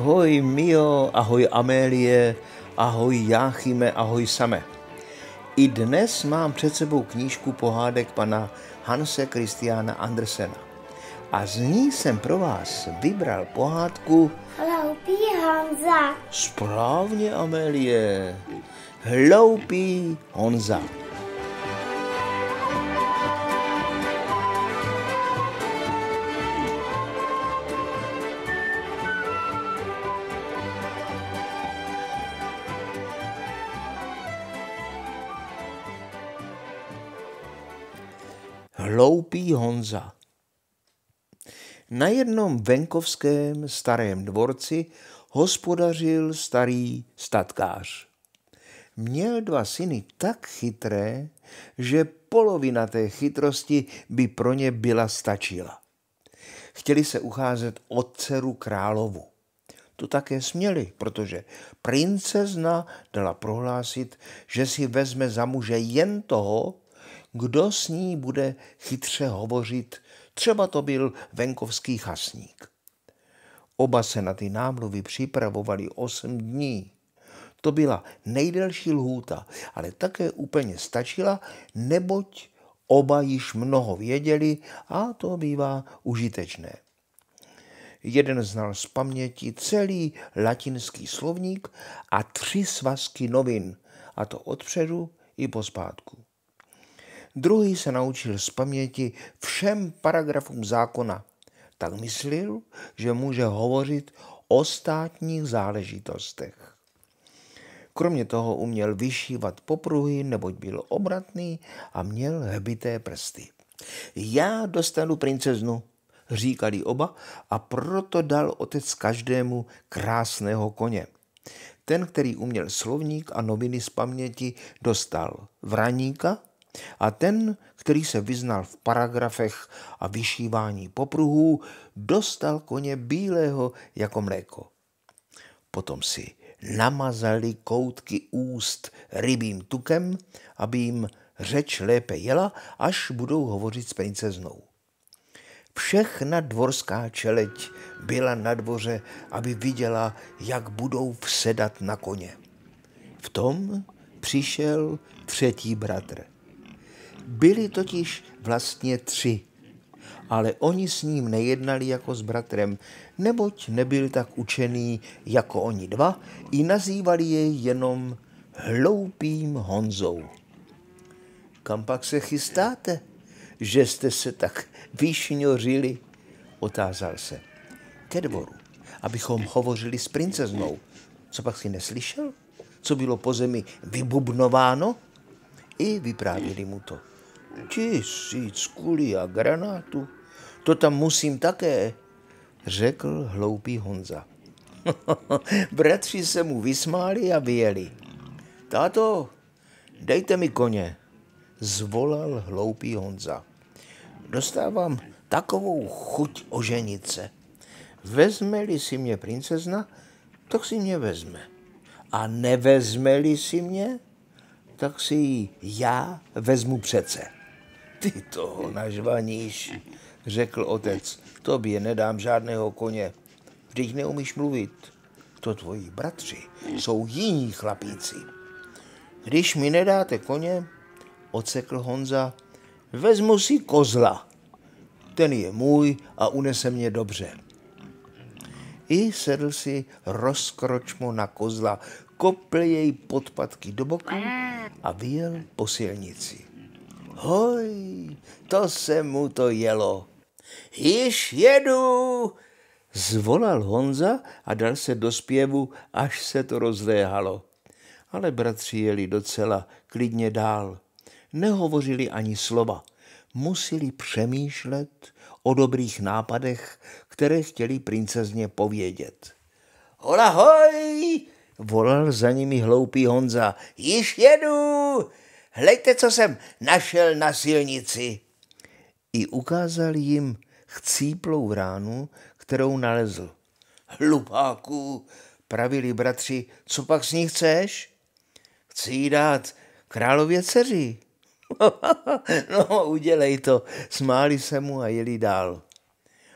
Ahoj Mio, ahoj Amélie, ahoj Jáchyme, ahoj Same. I dnes mám před sebou knížku pohádek pana Hanse Christiana Andersena. A z ní jsem pro vás vybral pohádku Hloupý Honza. Správně, Amélie. Hloupý Honza. hloupý Honza. Na jednom venkovském starém dvorci hospodařil starý statkář. Měl dva syny tak chytré, že polovina té chytrosti by pro ně byla stačila. Chtěli se ucházet o dceru královu. To také směli, protože princezna dala prohlásit, že si vezme za muže jen toho, kdo s ní bude chytře hovořit, třeba to byl venkovský chasník. Oba se na ty námluvy připravovali osm dní. To byla nejdelší lhůta, ale také úplně stačila, neboť oba již mnoho věděli a to bývá užitečné. Jeden znal z paměti celý latinský slovník a tři svazky novin, a to odpředu i pospátku druhý se naučil z paměti všem paragrafům zákona. Tak myslil, že může hovořit o státních záležitostech. Kromě toho uměl vyšívat popruhy, neboť byl obratný a měl hebité prsty. Já dostanu princeznu, říkali oba a proto dal otec každému krásného koně. Ten, který uměl slovník a noviny z paměti, dostal vraníka, a ten, který se vyznal v paragrafech a vyšívání popruhů, dostal koně bílého jako mléko. Potom si namazali koutky úst rybím tukem, aby jim řeč lépe jela, až budou hovořit s princeznou. Všechna dvorská čeleť byla na dvoře, aby viděla, jak budou vsedat na koně. V tom přišel třetí bratr. Byli totiž vlastně tři, ale oni s ním nejednali jako s bratrem, neboť nebyl tak učený jako oni dva, i nazývali jej jenom hloupým Honzou. Kam pak se chystáte, že jste se tak vyšňořili? Otázal se. Ke dvoru, abychom hovořili s princeznou. Co pak si neslyšel? Co bylo po zemi vybubnováno? I vyprávěli mu to. Tisíc kulí a granátu, to tam musím také, řekl hloupý Honza. Bratři se mu vysmáli a vyjeli. Táto, dejte mi koně, zvolal hloupý Honza. Dostávám takovou chuť o ženice. Vezme-li si mě princezna, tak si mě vezme. A nevezme-li si mě, tak si ji já vezmu přece. Ty toho nažvaníš, řekl otec, tobě nedám žádného koně. Vždyť neumíš mluvit. To tvoji bratři jsou jiní chlapíci. Když mi nedáte koně, ocekl Honza, vezmu si kozla. Ten je můj a unese mě dobře. I sedl si rozkročmo na kozla, kopl jej podpatky do boku a vyjel po silnici. Hoj, to se mu to jelo. Již jedu, zvolal Honza a dal se do zpěvu, až se to rozléhalo. Ale bratři jeli docela klidně dál. Nehovořili ani slova. Museli přemýšlet o dobrých nápadech, které chtěli princezně povědět. Hola hoj! volal za nimi hloupý Honza. Již jedu! Hlejte, co jsem našel na silnici. I ukázal jim chcíplou ránu, kterou nalezl. Hlupáku, pravili bratři, co pak s ní chceš? Chci jí dát králově dceři. no, udělej to, smáli se mu a jeli dál.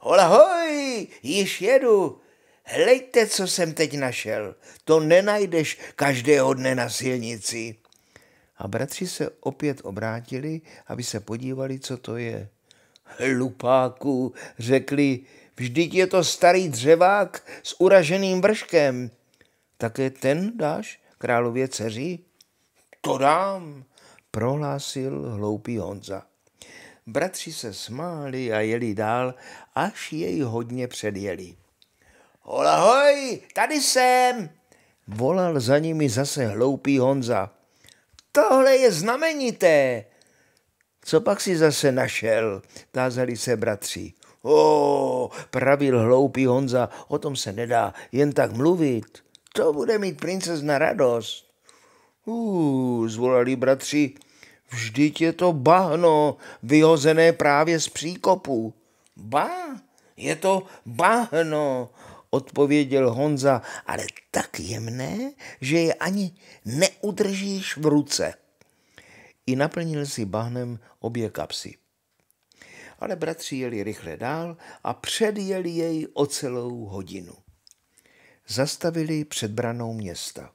Holahoj, již jedu. Hlejte, co jsem teď našel. To nenajdeš každého dne na silnici a bratři se opět obrátili, aby se podívali, co to je. Hlupáku, řekli, vždyť je to starý dřevák s uraženým vrškem. Také ten dáš králově dceři? To dám, prohlásil hloupý Honza. Bratři se smáli a jeli dál, až jej hodně předjeli. Holahoj, tady jsem, volal za nimi zase hloupý Honza. Tohle je znamenité. Co pak si zase našel, tázali se bratři. O, pravil hloupý Honza, o tom se nedá jen tak mluvit. To bude mít princezna radost. Uuu, zvolali bratři, vždyť je to bahno, vyhozené právě z příkopu. Ba, je to bahno, odpověděl Honza, ale tak jemné, že je ani neudržíš v ruce. I naplnil si bahnem obě kapsy. Ale bratři jeli rychle dál a předjeli jej o celou hodinu. Zastavili před branou města.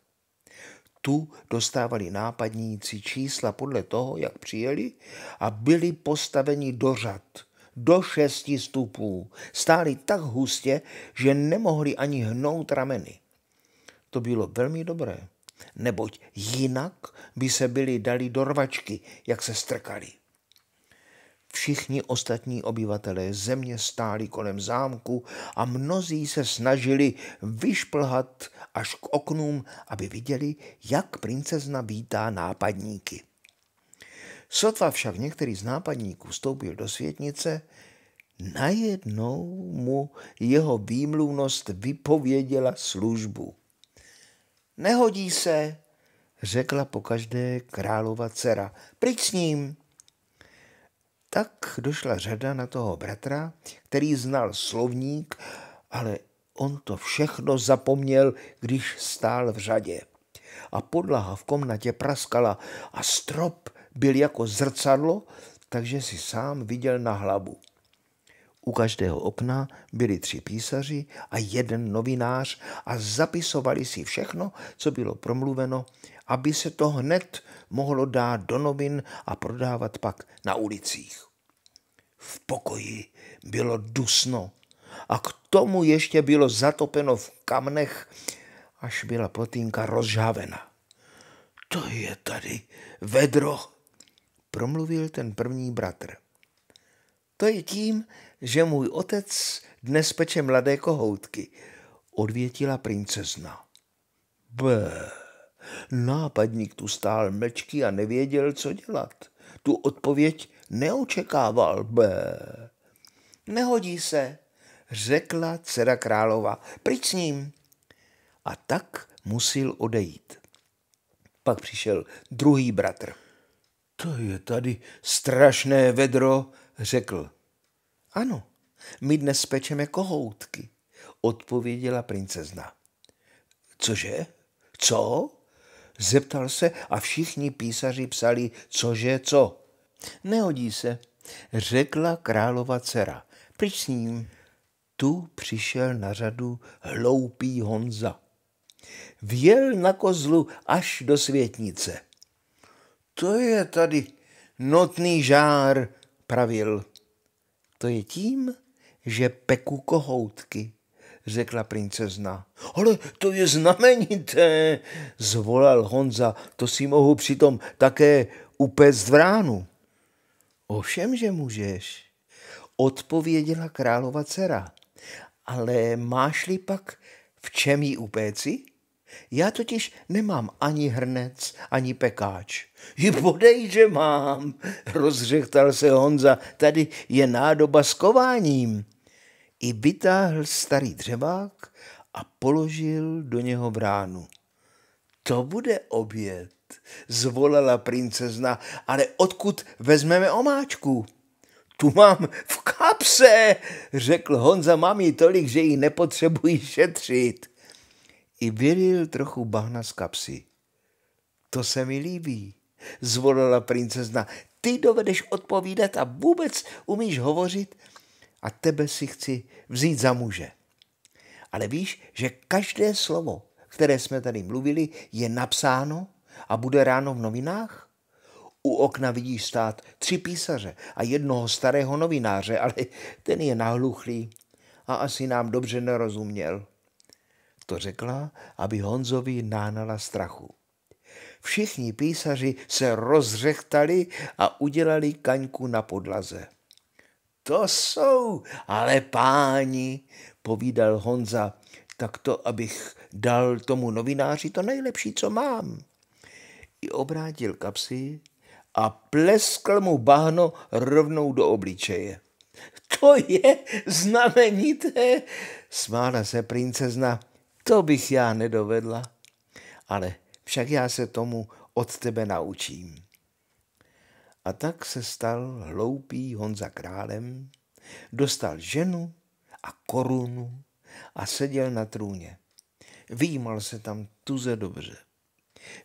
Tu dostávali nápadníci čísla podle toho, jak přijeli a byli postaveni do řad – do šesti stupů. Stáli tak hustě, že nemohli ani hnout rameny. To bylo velmi dobré, neboť jinak by se byli dali do rvačky, jak se strkali. Všichni ostatní obyvatelé země stáli kolem zámku a mnozí se snažili vyšplhat až k oknům, aby viděli, jak princezna vítá nápadníky. Sotva však některý z nápadníků vstoupil do světnice, najednou mu jeho výmluvnost vypověděla službu. Nehodí se, řekla po každé králova dcera. Pryč s ním! Tak došla řada na toho bratra, který znal slovník, ale on to všechno zapomněl, když stál v řadě. A podlaha v komnatě praskala a strop byl jako zrcadlo, takže si sám viděl na hlavu. U každého okna byli tři písaři a jeden novinář a zapisovali si všechno, co bylo promluveno, aby se to hned mohlo dát do novin a prodávat pak na ulicích. V pokoji bylo dusno a k tomu ještě bylo zatopeno v kamnech, až byla plotínka rozžávena. To je tady vedro, promluvil ten první bratr. To je tím, že můj otec dnes peče mladé kohoutky, odvětila princezna. B. Nápadník tu stál mlčky a nevěděl, co dělat. Tu odpověď neočekával B. Nehodí se, řekla dcera králova. Pryč s ním. A tak musel odejít. Pak přišel druhý bratr. To je tady strašné vedro, řekl. Ano, my dnes pečeme kohoutky, odpověděla princezna. Cože? Co? Zeptal se a všichni písaři psali, cože, co. Nehodí se, řekla králova dcera. Pryč s ním. Tu přišel na řadu hloupý Honza. Vjel na kozlu až do světnice to je tady notný žár, pravil. To je tím, že peku kohoutky, řekla princezna. Ale to je znamenité, zvolal Honza, to si mohu přitom také upéct v ránu. Ovšem, že můžeš, odpověděla králova dcera. Ale máš-li pak v čem jí upéci? Já totiž nemám ani hrnec, ani pekáč. I podej, že mám, rozřechtal se Honza, tady je nádoba s kováním. I vytáhl starý dřevák a položil do něho bránu. To bude oběd, zvolala princezna, ale odkud vezmeme omáčku? Tu mám v kapse, řekl Honza mami tolik, že ji nepotřebují šetřit i vylil trochu bahna z kapsy. To se mi líbí, zvolila princezna. Ty dovedeš odpovídat a vůbec umíš hovořit a tebe si chci vzít za muže. Ale víš, že každé slovo, které jsme tady mluvili, je napsáno a bude ráno v novinách? U okna vidíš stát tři písaře a jednoho starého novináře, ale ten je nahluchlý a asi nám dobře nerozuměl to řekla, aby Honzovi nánala strachu. Všichni písaři se rozřechtali a udělali kaňku na podlaze. To jsou ale páni, povídal Honza, tak to, abych dal tomu novináři to nejlepší, co mám. I obrátil kapsy a pleskl mu bahno rovnou do obličeje. To je znamenité, smála se princezna. To bych já nedovedla, ale však já se tomu od tebe naučím. A tak se stal hloupý Honza králem, dostal ženu a korunu a seděl na trůně. Výjímal se tam tuze dobře.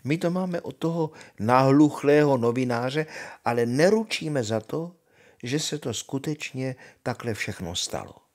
My to máme od toho nahluchlého novináře, ale neručíme za to, že se to skutečně takhle všechno stalo.